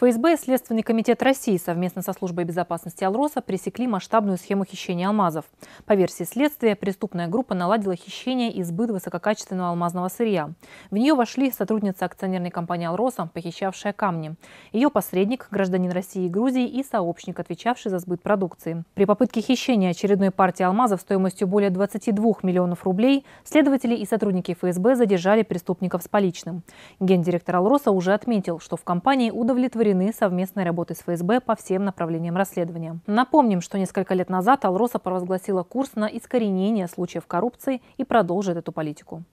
ФСБ и Следственный комитет России совместно со службой безопасности Алроса пресекли масштабную схему хищения алмазов. По версии следствия, преступная группа наладила хищение и сбыт высококачественного алмазного сырья. В нее вошли сотрудница акционерной компании Алроса, похищавшая камни. Ее посредник, гражданин России и Грузии и сообщник, отвечавший за сбыт продукции. При попытке хищения очередной партии алмазов стоимостью более 22 миллионов рублей следователи и сотрудники ФСБ задержали преступников с поличным. Гендиректор Алроса уже отметил, что в компании удовлетворены удовлетворены совместной работой с ФСБ по всем направлениям расследования. Напомним, что несколько лет назад Алроса провозгласила курс на искоренение случаев коррупции и продолжит эту политику.